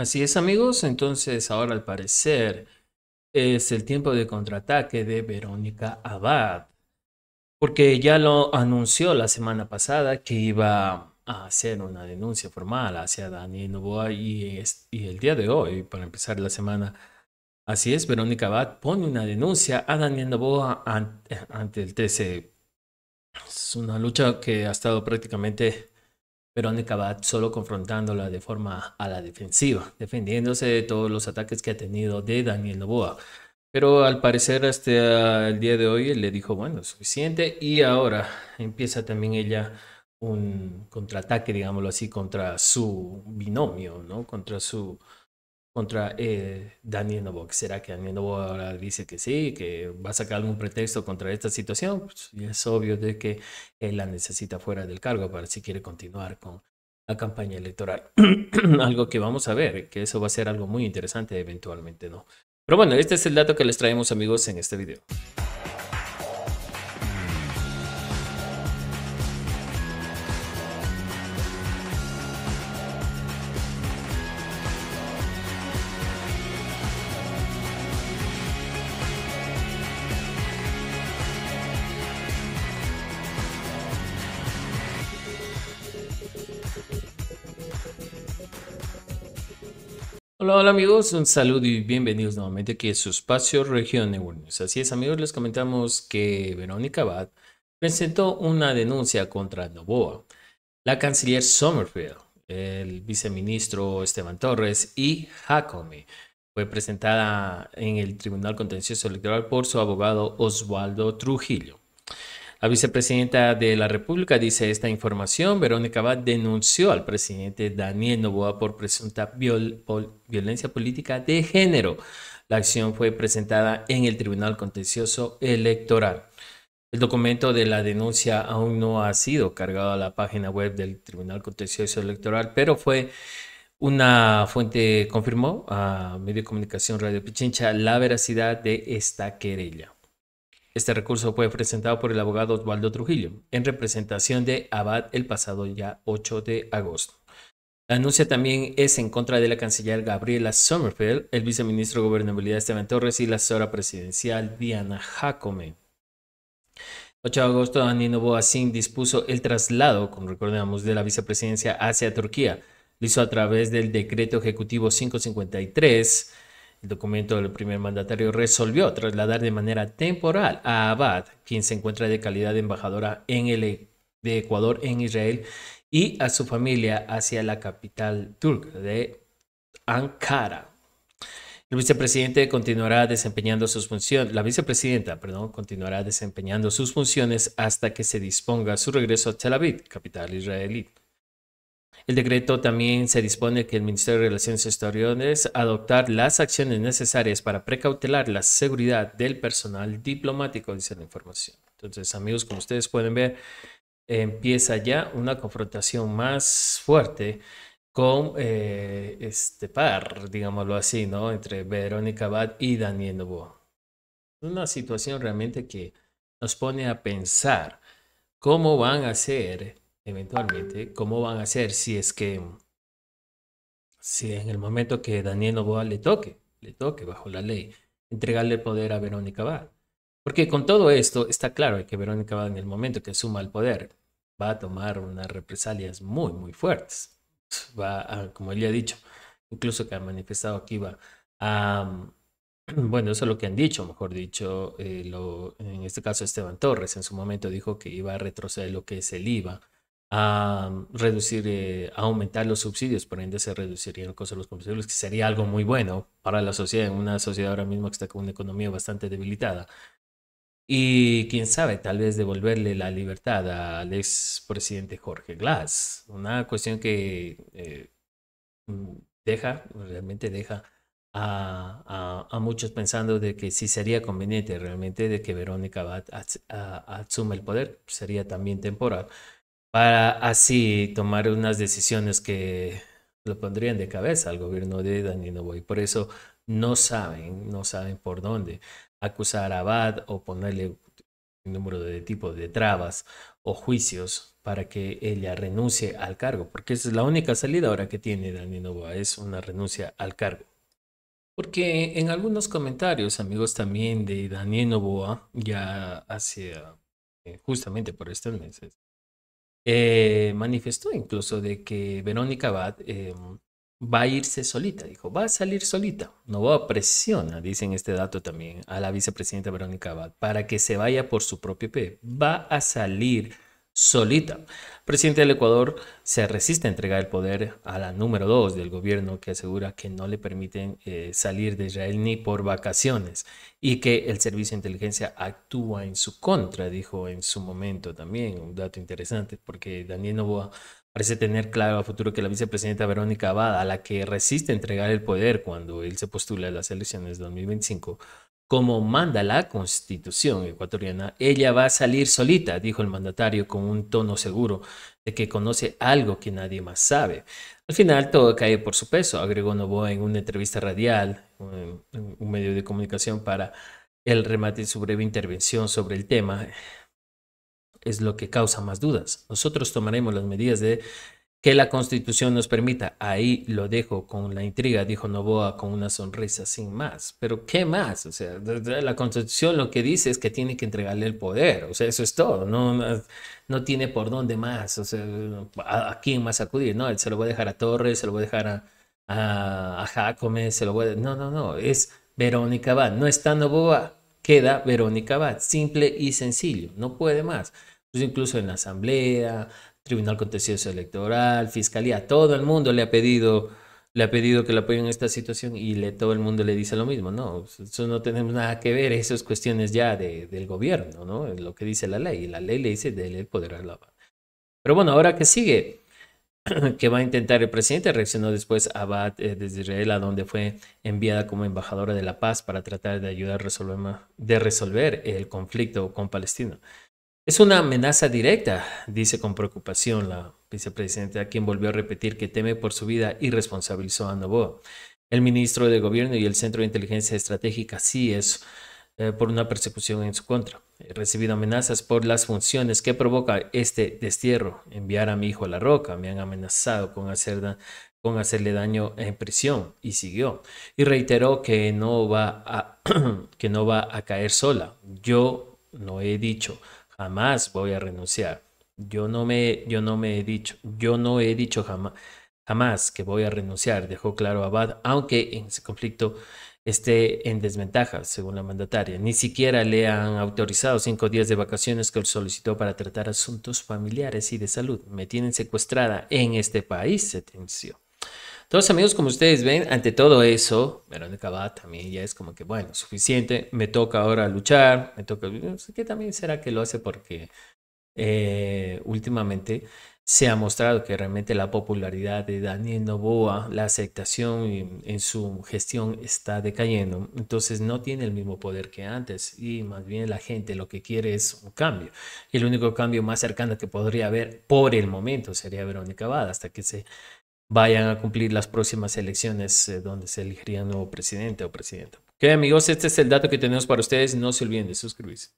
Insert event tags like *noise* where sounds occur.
Así es amigos, entonces ahora al parecer es el tiempo de contraataque de Verónica Abad, porque ya lo anunció la semana pasada que iba a hacer una denuncia formal hacia Daniel Novoa y, el día de hoy, para empezar la semana, así es, Verónica Abad pone una denuncia a Daniel Novoa eh, ante, el TC. Es una lucha que ha estado prácticamente Verónica va solo confrontándola de forma a la defensiva, defendiéndose de todos los ataques que ha tenido de Daniel Novoa. Pero al parecer hasta el día de hoy él le dijo, bueno, suficiente. Y ahora empieza también ella un contraataque, digámoslo así, contra su binomio, ¿no? Contra su, contra eh, Daniel Novoa. ¿Será que Daniel Novoa ahora dice que sí, que va a sacar algún pretexto contra esta situación? Y pues, es obvio de que él la necesita fuera del cargo para si quiere continuar con la campaña electoral. *clears throat* algo que vamos a ver, que eso va a ser algo muy interesante eventualmente, ¿no? Pero bueno, este es el dato que les traemos amigos en este video. Hola, hola amigos, un saludo y bienvenidos nuevamente aquí a su espacio Región News. Así es amigos, les comentamos que Verónica Abad presentó una denuncia contra Novoa, la canciller Sommerfield, el viceministro Esteban Torres y Jacome. Fue presentada en el Tribunal Contencioso Electoral por su abogado Oswaldo Trujillo. La vicepresidenta de la República dice esta información. Verónica Abad denunció al presidente Daniel Novoa por presunta violencia política de género. La acción fue presentada en el Tribunal Contencioso Electoral. El documento de la denuncia aún no ha sido cargado a la página web del Tribunal Contencioso Electoral, pero fue una fuente confirmó a Medio Comunicación Radio Pichincha la veracidad de esta querella. Este recurso fue presentado por el abogado Osvaldo Trujillo en representación de Abad el pasado ya 8 de agosto. La anuncia también es en contra de la canciller Gabriela Sommerfeld, el viceministro de Gobernabilidad Esteban Torres y la asesora presidencial Diana Jacome. 8 de agosto, Danilo Boasín dispuso el traslado, como recordamos, de la vicepresidencia hacia Turquía. Lo hizo a través del decreto ejecutivo 553 el documento del primer mandatario resolvió trasladar de manera temporal a Abad, quien se encuentra de calidad de embajadora en el, e, de Ecuador en Israel, y a su familia hacia la capital turca de Ankara. El vicepresidente continuará desempeñando sus funciones, la vicepresidenta, continuará desempeñando sus funciones hasta que se disponga su regreso a Tel Aviv, capital israelí. El decreto también se dispone que el Ministerio de Relaciones Exteriores adoptar las acciones necesarias para precautelar la seguridad del personal diplomático, dice la información. Entonces, amigos, como ustedes pueden ver, empieza ya una confrontación más fuerte con eh, este par, digámoslo así, ¿no? Entre Verónica Abad y Daniel Novoa. Una situación realmente que nos pone a pensar cómo van a ser eventualmente, ¿cómo van a hacer si es que, si en el momento que Daniel Novoa le toque, le toque bajo la ley, entregarle poder a Verónica Bad? Porque con todo esto está claro que Verónica Bad en el momento que suma el poder va a tomar unas represalias muy, muy fuertes. Va como él ya ha dicho, incluso que ha manifestado aquí, va a... *clears throat* Bueno, eso es lo que han dicho, mejor dicho, eh, lo, en este caso Esteban Torres en su momento dijo que iba a retroceder lo que es el IVA a reducir, eh, a aumentar los subsidios, por ende se reducirían los costos de los combustibles, que sería algo muy bueno para la sociedad, en una sociedad ahora mismo que está con una economía bastante debilitada. Y quién sabe, tal vez devolverle la libertad al expresidente Jorge Glass, una cuestión que eh, deja, realmente deja a, a, muchos pensando de que si sería conveniente realmente de que Verónica Bat asuma el poder, sería también temporal para así tomar unas decisiones que lo pondrían de cabeza al gobierno de Novoa. Y Por eso no saben, no saben por dónde acusar a Abad o ponerle un número de tipo de trabas o juicios para que ella renuncie al cargo, porque esa es la única salida ahora que tiene Daniel Novoa, es una renuncia al cargo. Porque en algunos comentarios, amigos también de Daniel Novoa, ya hacia, eh, justamente por estos meses, eh, manifestó incluso de que Verónica Abad eh, va a irse solita, dijo, va a salir solita. no va a presionar, dicen este dato también, a la vicepresidenta Verónica Abad para que se vaya por su propio pie. Va a salir solita. presidente del Ecuador se resiste a entregar el poder a la número dos del gobierno que asegura que no le permiten eh, salir de Israel ni por vacaciones y que el servicio de inteligencia actúa en su contra, dijo en su momento también. Un dato interesante porque Daniel Novoa parece tener claro a futuro que la vicepresidenta Verónica Abad, a la que resiste entregar el poder cuando él se postula a las elecciones de 2025, como manda la constitución ecuatoriana, ella va a salir solita, dijo el mandatario con un tono seguro de que conoce algo que nadie más sabe. Al final todo cae por su peso, agregó Novoa en una entrevista radial, un medio de comunicación para el remate de su breve intervención sobre el tema. Es lo que causa más dudas. Nosotros tomaremos las medidas de que la constitución nos permita. Ahí lo dejo con la intriga, dijo Novoa con una sonrisa sin más. Pero ¿qué más? O sea, la constitución lo que dice es que tiene que entregarle el poder. O sea, eso es todo. No, no, tiene por dónde más. O sea, ¿a, quién más acudir? No, él se lo va a dejar a Torres, se lo va a dejar a, a, Jacome, se lo voy a... No, no, no. Es Verónica Abad. No está Novoa. Queda Verónica Abad. Simple y sencillo. No puede más. Pues incluso en la asamblea, Tribunal Contencioso Electoral, Fiscalía, todo el mundo le ha pedido le ha pedido que le apoyen en esta situación y le, todo el mundo le dice lo mismo, no, eso no tenemos nada que ver, esas cuestiones ya de, del gobierno, ¿no? Lo que dice la ley, la ley le dice del poder a la Pero bueno, ahora que sigue, *clears throat* que va a intentar el presidente, reaccionó después Abad eh, desde Israel, a donde fue enviada como embajadora de la paz para tratar de ayudar a resolver, de resolver el conflicto con Palestina. Es una amenaza directa, dice con preocupación la vicepresidenta, quien volvió a repetir que teme por su vida y responsabilizó a Novoa. El ministro de Gobierno y el Centro de Inteligencia Estratégica sí es eh, por una persecución en su contra. He recibido amenazas por las funciones que provoca este destierro. Enviar a mi hijo a la roca. Me han amenazado con, hacer con hacerle daño en prisión. Y siguió. Y reiteró que no va a, *clears throat* que no va a caer sola. Yo no he dicho jamás voy a renunciar. Yo no me, yo no me he dicho, yo no he dicho jamás, que voy a renunciar, dejó claro Abad, aunque en ese conflicto esté en desventaja, según la mandataria. Ni siquiera le han autorizado cinco días de vacaciones que solicitó para tratar asuntos familiares y de salud. Me tienen secuestrada en este país, se tensió. Entonces, amigos, como ustedes ven, ante todo eso, Verónica Bada también ya es como que, bueno, suficiente, me toca ahora luchar, me toca... No sé qué también será que lo hace porque eh, últimamente se ha mostrado que realmente la popularidad de Daniel Novoa, la aceptación en, en, su gestión está decayendo, entonces no tiene el mismo poder que antes y más bien la gente lo que quiere es un cambio. Y el único cambio más cercano que podría haber por el momento sería Verónica Bada hasta que se vayan a cumplir las próximas elecciones eh, donde se elegiría nuevo presidente o presidenta. Ok amigos, este es el dato que tenemos para ustedes. No se olviden de suscribirse.